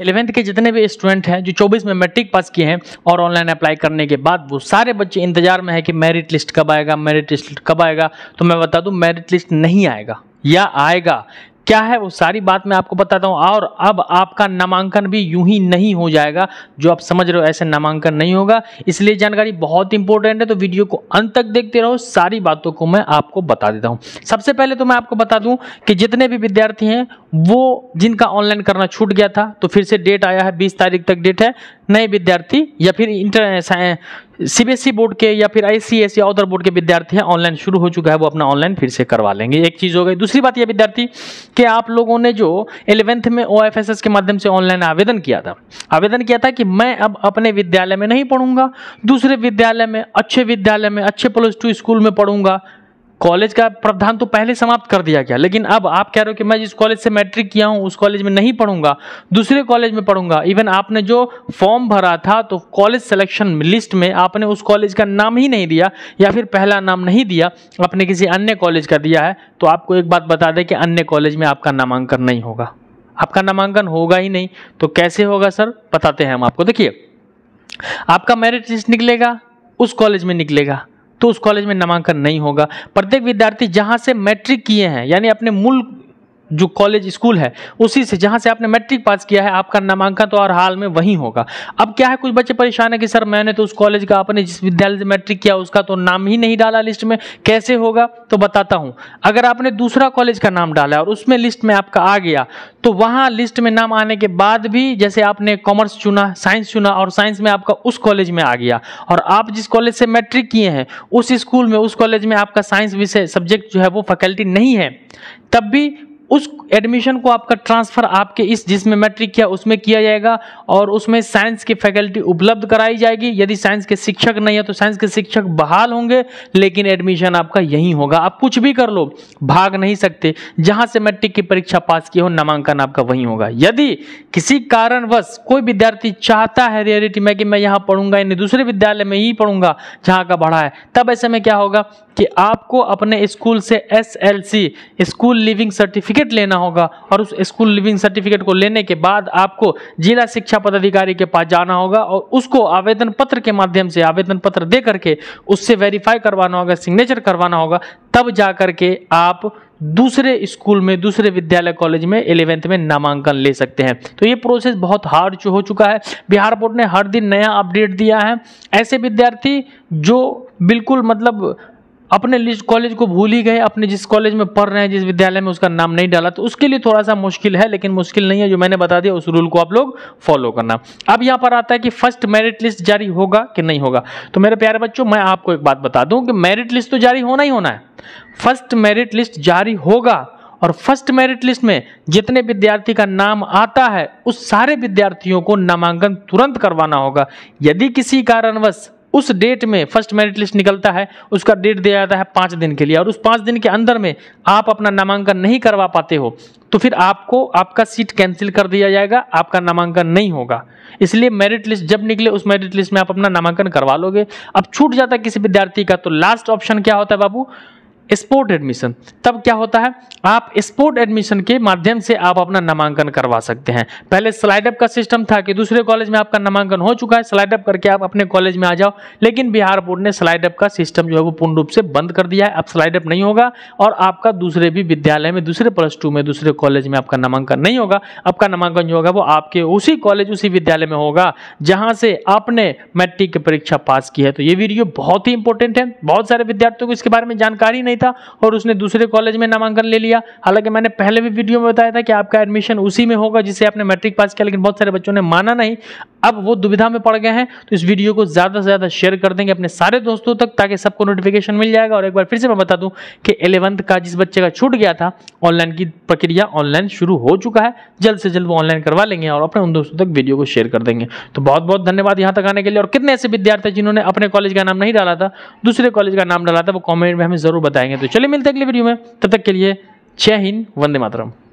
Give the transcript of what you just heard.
eleventh के जितने भी स्टूडेंट हैं जो 24 में मैट्रिक पास किए हैं और ऑनलाइन अप्लाई करने के बाद वो सारे बच्चे इंतजार में है कि मेरिट लिस्ट कब आएगा मेरिट लिस्ट कब आएगा तो मैं बता दूं मेरिट लिस्ट नहीं आएगा या आएगा क्या है वो सारी बात मैं आपको बताता हूँ और अब आपका नामांकन भी यूं ही नहीं हो जाएगा जो आप समझ रहे हो ऐसे नामांकन नहीं होगा इसलिए जानकारी बहुत इंपॉर्टेंट है तो वीडियो को अंत तक देखते रहो सारी बातों को मैं आपको बता देता हूँ सबसे पहले तो मैं आपको बता दूँ कि जितने भी विद्यार्थी हैं वो जिनका ऑनलाइन करना छूट गया था तो फिर से डेट आया है बीस तारीख तक डेट है नए विद्यार्थी या फिर इंटर सीबीएसई e बोर्ड के या फिर आईसीएस या अदर बोर्ड के विद्यार्थी हैं ऑनलाइन शुरू हो चुका है वो अपना ऑनलाइन फिर से करवा लेंगे एक चीज़ हो गई दूसरी बात यह विद्यार्थी कि आप लोगों ने जो एलेवेंथ में ओ के माध्यम से ऑनलाइन आवेदन किया था आवेदन किया था कि मैं अब अपने विद्यालय में नहीं पढ़ूंगा दूसरे विद्यालय में अच्छे विद्यालय में अच्छे प्लस टू स्कूल में पढ़ूंगा कॉलेज का प्रावधान तो पहले समाप्त कर दिया गया लेकिन अब आप कह रहे हो कि मैं जिस कॉलेज से मैट्रिक किया हूँ उस कॉलेज में नहीं पढ़ूंगा दूसरे कॉलेज में पढ़ूंगा इवन आपने जो फॉर्म भरा था तो कॉलेज सिलेक्शन लिस्ट में आपने उस कॉलेज का नाम ही नहीं दिया या फिर पहला नाम नहीं दिया आपने किसी अन्य कॉलेज का दिया है तो आपको एक बात बता दें कि अन्य कॉलेज में आपका नामांकन नहीं होगा आपका नामांकन होगा ही नहीं तो कैसे होगा सर बताते हैं हम आपको देखिए आपका मेरिट लिस्ट निकलेगा उस कॉलेज में निकलेगा तो उस कॉलेज में नामांकन नहीं होगा प्रत्येक विद्यार्थी जहां से मैट्रिक किए हैं यानी अपने मूल जो कॉलेज स्कूल है उसी से जहाँ से आपने मैट्रिक पास किया है आपका नामांकन तो और हाल में वहीं होगा अब क्या है कुछ बच्चे परेशान है कि सर मैंने तो उस कॉलेज का आपने जिस विद्यालय से मैट्रिक किया उसका तो नाम ही नहीं डाला लिस्ट में कैसे होगा तो बताता हूँ अगर आपने दूसरा कॉलेज का नाम डाला और उसमें लिस्ट में आपका आ गया तो वहाँ लिस्ट में नाम आने के बाद भी जैसे आपने कॉमर्स चुना साइंस चुना और साइंस में आपका उस कॉलेज में आ गया और आप जिस कॉलेज से मैट्रिक किए हैं उस स्कूल में उस कॉलेज में आपका साइंस विषय सब्जेक्ट जो है वो फैकल्टी नहीं है तब भी उस एडमिशन को आपका ट्रांसफ़र आपके इस जिसमें मैट्रिक किया उसमें किया जाएगा और उसमें साइंस की फैकल्टी उपलब्ध कराई जाएगी यदि साइंस के शिक्षक नहीं है तो साइंस के शिक्षक बहाल होंगे लेकिन एडमिशन आपका यहीं होगा आप कुछ भी कर लो भाग नहीं सकते जहां से मैट्रिक की परीक्षा पास की हो नामांकन आपका वहीं होगा यदि किसी कारणवश कोई विद्यार्थी चाहता है रियलिटी में कि मैं यहाँ पढ़ूंगा यानी दूसरे विद्यालय में ही पढ़ूंगा जहाँ का बढ़ा है तब ऐसे में क्या होगा कि आपको अपने स्कूल से S school leaving certificate certificate लेना होगा और उस स्कूल लिविंग सर्टिफिकेट को लेने के बाद आपको जिला शिक्षा पदाधिकारी के पास जाना होगा और उसको आवेदन पत्र के माध्यम से आवेदन पत्र दे करके उससे वेरीफाई करवाना होगा सिग्नेचर करवाना होगा तब जा करके आप दूसरे स्कूल में दूसरे विद्यालय कॉलेज में इलेवेंथ में नामांकन ले सकते हैं तो ये प्रोसेस बहुत हार्ड हो चुका है बिहार बोर्ड ने हर दिन नया अपडेट दिया है ऐसे विद्यार्थी जो बिल्कुल मतलब अपने कॉलेज को भूल ही गए अपने जिस कॉलेज में पढ़ रहे हैं जिस विद्यालय में उसका नाम नहीं डाला तो उसके लिए थोड़ा सा मुश्किल है लेकिन मुश्किल नहीं है जो मैंने बता दिया उस रूल को आप लोग फॉलो करना अब यहाँ पर आता है कि फर्स्ट मेरिट लिस्ट जारी होगा कि नहीं होगा तो मेरे प्यारे बच्चों मैं आपको एक बात बता दूं कि मेरिट लिस्ट तो जारी होना ही होना है फर्स्ट मेरिट लिस्ट जारी होगा और फर्स्ट मेरिट लिस्ट में जितने विद्यार्थी का नाम आता है उस सारे विद्यार्थियों को नामांकन तुरंत करवाना होगा यदि किसी कारणवश उस डेट में फर्स्ट मेरिट लिस्ट निकलता है उसका डेट दिया जाता है पाँच दिन के लिए और उस पाँच दिन के अंदर में आप अपना नामांकन नहीं करवा पाते हो तो फिर आपको आपका सीट कैंसिल कर दिया जाएगा आपका नामांकन नहीं होगा इसलिए मेरिट लिस्ट जब निकले उस मेरिट लिस्ट में आप अपना नामांकन करवा लोगे अब छूट जाता है किसी विद्यार्थी का तो लास्ट ऑप्शन क्या होता है बाबू स्पोर्ट एडमिशन तब क्या होता है आप स्पोर्ट एडमिशन के माध्यम से आप अपना नामांकन करवा सकते हैं पहले स्लाइडअप का सिस्टम था कि दूसरे कॉलेज में आपका नामांकन हो चुका है स्लाइडअप करके आप अपने कॉलेज में आ जाओ लेकिन बिहार बोर्ड ने स्लाइडअप का सिस्टम जो है वो पूर्ण रूप से बंद कर दिया है अब स्लाइडअप नहीं होगा और आपका दूसरे भी विद्यालय में दूसरे प्लस टू में दूसरे कॉलेज में आपका नामांकन नहीं होगा आपका नामांकन जो होगा वो आपके उसी कॉलेज उसी विद्यालय में होगा जहाँ से आपने मैट्रिक की परीक्षा पास की है तो ये वीडियो बहुत ही इंपॉर्टेंट है बहुत सारे विद्यार्थियों को इसके बारे में जानकारी नहीं था और उसने दूसरे कॉलेज में नामांकन ले लिया हालांकि मैंने पहले भी वीडियो में बताया था कि आपका एडमिशन उसी में होगा जिसे आपने मैट्रिक पास किया लेकिन बहुत सारे बच्चों ने माना नहीं अब वो दुविधा में पड़ गए हैं तो इस वीडियो को ज़्यादा से ज़्यादा शेयर कर देंगे अपने सारे दोस्तों तक ताकि सबको नोटिफिकेशन मिल जाएगा और एक बार फिर से मैं बता दूं कि एलेवंथ का जिस बच्चे का छूट गया था ऑनलाइन की प्रक्रिया ऑनलाइन शुरू हो चुका है जल्द से जल्द वो ऑनलाइन करवा लेंगे और अपने उन दोस्तों तक वीडियो को शेयर कर देंगे तो बहुत बहुत धन्यवाद यहाँ तक आने के लिए और कितने ऐसे विद्यार्थी जिन्होंने अपने कॉलेज का नाम नहीं डाला था दूसरे कॉलेज का नाम डाला था वो कॉमेंट में हमें ज़रूर बताएंगे तो चलिए मिलते अगले वीडियो में तब तक के लिए जय हिंद वंदे मातरम